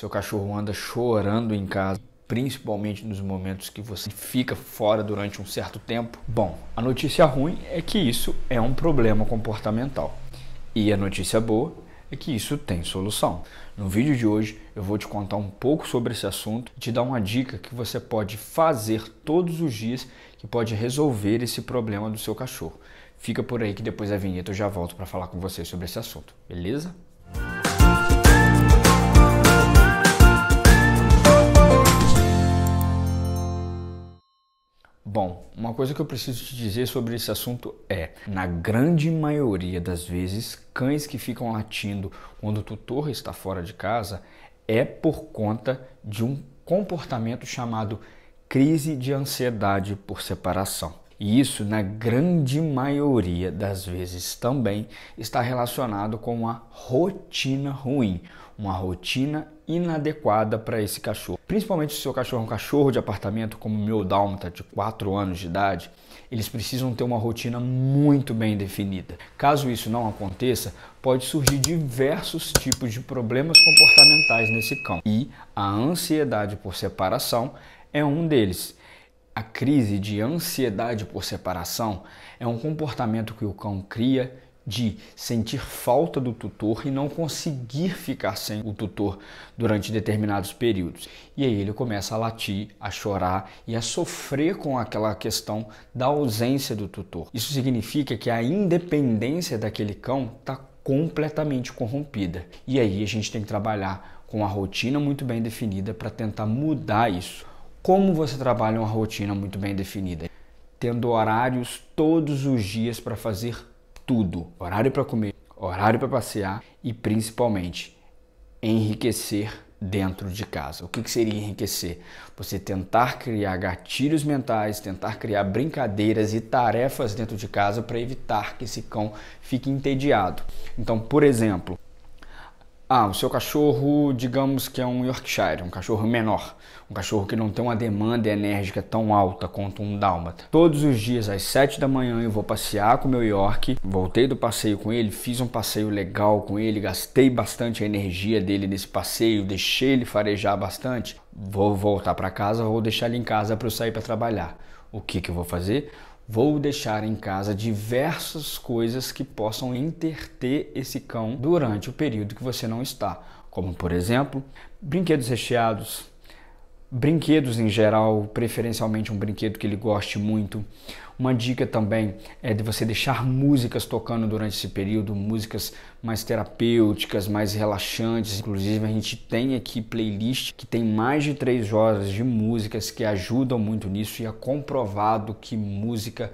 seu cachorro anda chorando em casa, principalmente nos momentos que você fica fora durante um certo tempo. Bom, a notícia ruim é que isso é um problema comportamental. E a notícia boa é que isso tem solução. No vídeo de hoje eu vou te contar um pouco sobre esse assunto e te dar uma dica que você pode fazer todos os dias que pode resolver esse problema do seu cachorro. Fica por aí que depois da vinheta eu já volto para falar com você sobre esse assunto, beleza? Uma coisa que eu preciso te dizer sobre esse assunto é: na grande maioria das vezes, cães que ficam latindo quando o tutor está fora de casa é por conta de um comportamento chamado crise de ansiedade por separação. E isso, na grande maioria das vezes, também está relacionado com uma rotina ruim, uma rotina inadequada para esse cachorro. Principalmente se o seu cachorro é um cachorro de apartamento, como o meu dálmata de 4 anos de idade, eles precisam ter uma rotina muito bem definida. Caso isso não aconteça, pode surgir diversos tipos de problemas comportamentais nesse cão. E a ansiedade por separação é um deles. A crise de ansiedade por separação é um comportamento que o cão cria de sentir falta do tutor e não conseguir ficar sem o tutor durante determinados períodos. E aí ele começa a latir, a chorar e a sofrer com aquela questão da ausência do tutor. Isso significa que a independência daquele cão está completamente corrompida. E aí a gente tem que trabalhar com a rotina muito bem definida para tentar mudar isso como você trabalha uma rotina muito bem definida, tendo horários todos os dias para fazer tudo: horário para comer, horário para passear e principalmente enriquecer dentro de casa. O que, que, seria enriquecer? Você tentar criar gatilhos mentais, tentar criar brincadeiras e tarefas dentro de casa para evitar que esse cão fique entediado. Então, por exemplo, ah, o seu cachorro, digamos que é um Yorkshire, um cachorro menor, um cachorro que não tem uma demanda enérgica tão alta quanto um dálmata. Todos os dias às 7 da manhã eu vou passear com o meu York, voltei do passeio com ele, fiz um passeio legal com ele, gastei bastante a energia dele nesse passeio, deixei ele farejar bastante. Vou voltar para casa, vou deixar ele em casa para eu sair para trabalhar. O que, que eu vou fazer? vou deixar em casa diversas coisas que possam interter esse cão durante o período que você não está, como por exemplo, brinquedos recheados, brinquedos em geral, preferencialmente um brinquedo que ele goste muito. Uma dica também é de você deixar músicas tocando durante esse período, músicas mais terapêuticas, mais relaxantes. Inclusive, a gente tem aqui playlist que tem mais de três horas de músicas que ajudam muito nisso e é comprovado que música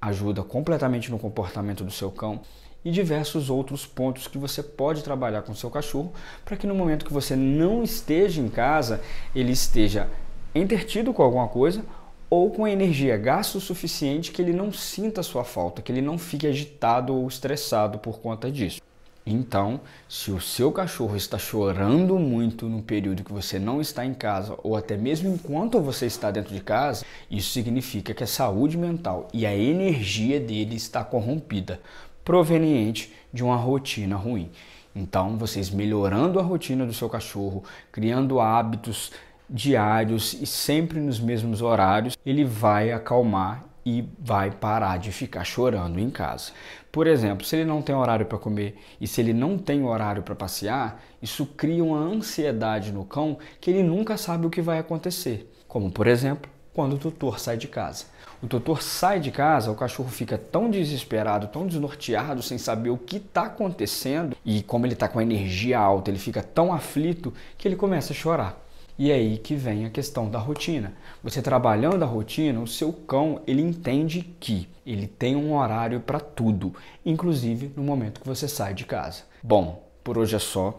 ajuda completamente no comportamento do seu cão e diversos outros pontos que você pode trabalhar com seu cachorro para que no momento que você não esteja em casa, ele esteja entertido com alguma coisa ou com energia gasto suficiente que ele não sinta sua falta, que ele não fique agitado ou estressado por conta disso. Então, se o seu cachorro está chorando muito no período que você não está em casa, ou até mesmo enquanto você está dentro de casa, isso significa que a saúde mental e a energia dele está corrompida proveniente de uma rotina ruim. Então, vocês melhorando a rotina do seu cachorro, criando hábitos diários e sempre nos mesmos horários, ele vai acalmar e vai parar de ficar chorando em casa. Por exemplo, se ele não tem horário para comer e se ele não tem horário para passear, isso cria uma ansiedade no cão que ele nunca sabe o que vai acontecer. Como, por exemplo, quando o tutor sai de casa. O tutor sai de casa, o cachorro fica tão desesperado, tão desnorteado, sem saber o que está acontecendo, e como ele está com a energia alta, ele fica tão aflito que ele começa a chorar. E é aí que vem a questão da rotina. Você trabalhando a rotina, o seu cão ele entende que ele tem um horário para tudo, inclusive no momento que você sai de casa. Bom, por hoje é só.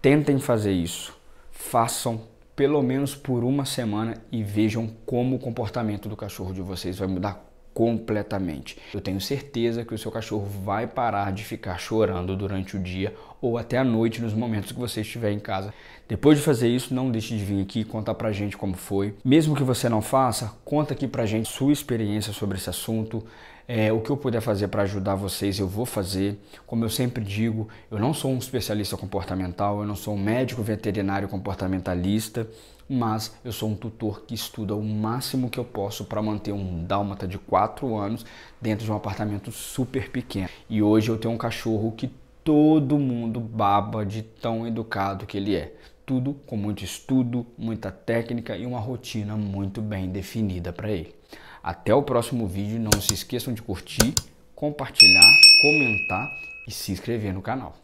Tentem fazer isso. Façam pelo menos por uma semana e vejam como o comportamento do cachorro de vocês vai mudar completamente. Eu tenho certeza que o seu cachorro vai parar de ficar chorando durante o dia ou até a noite nos momentos que você estiver em casa. Depois de fazer isso, não deixe de vir aqui contar pra gente como foi. Mesmo que você não faça, conta aqui pra gente sua experiência sobre esse assunto. É, o que eu puder fazer para ajudar vocês, eu vou fazer. Como eu sempre digo, eu não sou um especialista comportamental, eu não sou um médico veterinário comportamentalista, mas eu sou um tutor que estuda o máximo que eu posso para manter um dálmata de 4 anos dentro de um apartamento super pequeno. E hoje eu tenho um cachorro que todo mundo baba de tão educado que ele é. Tudo com muito estudo, muita técnica e uma rotina muito bem definida para ele. Até o próximo vídeo. Não se esqueçam de curtir, compartilhar, comentar e se inscrever no canal.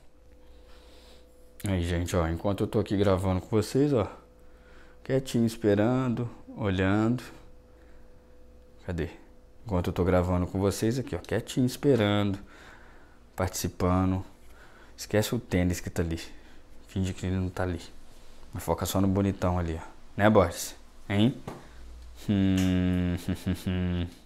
Aí, gente, ó, enquanto eu tô aqui gravando com vocês, ó, quietinho esperando, olhando. Cadê? Enquanto eu tô gravando com vocês aqui, ó, quietinho esperando, participando. Esquece o tênis que tá ali. Finge que ele não tá ali. Mas foca só no bonitão ali, ó. Né, Boris? Hein? Hmm.